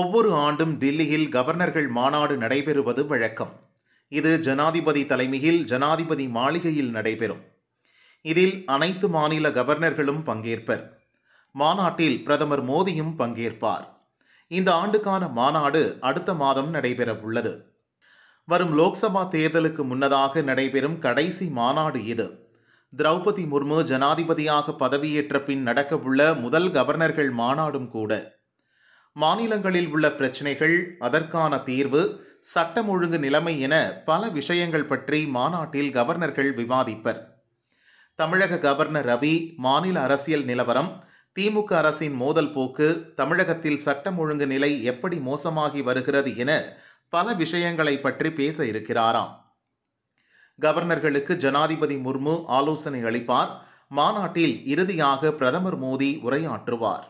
ஒவ்வொரு ஆண்டும் டில்லியில் கவர்னர்கள் மாநாடு நடைபெறுவது வழக்கம் இது ஜனாதிபதி தலைமையில் ஜனாதிபதி மாளிகையில் நடைபெறும் இதில் அனைத்து மாநில கவர்னர்களும் பங்கேற்பர் மாநாட்டில் பிரதமர் மோடியும் பங்கேற்பார் இந்த ஆண்டுக்கான மாநாடு அடுத்த மாதம் நடைபெறவுள்ளது வரும் லோக்சபா தேர்தலுக்கு முன்னதாக நடைபெறும் கடைசி மாநாடு இது திரௌபதி முர்மு ஜனாதிபதியாக பதவியேற்ற பின் நடக்கவுள்ள முதல் கவர்னர்கள் மாநாடும் கூட மாநிலங்களில் உள்ள பிரச்சினைகள் அதற்கான தீர்வு சட்டம் ஒழுங்கு நிலைமை என பல விஷயங்கள் பற்றி மாநாட்டில் கவர்னர்கள் விவாதிப்பர் தமிழக கவர்னர் ரவி மாநில அரசியல் நிலவரம் திமுக அரசின் மோதல் போக்கு தமிழகத்தில் சட்டம் ஒழுங்கு நிலை எப்படி மோசமாகி வருகிறது என பல விஷயங்களை பற்றி பேச இருக்கிறாராம் கவர்னர்களுக்கு ஜனாதிபதி முர்மு ஆலோசனை அளிப்பார் மாநாட்டில் இறுதியாக பிரதமர் மோடி உரையாற்றுவார்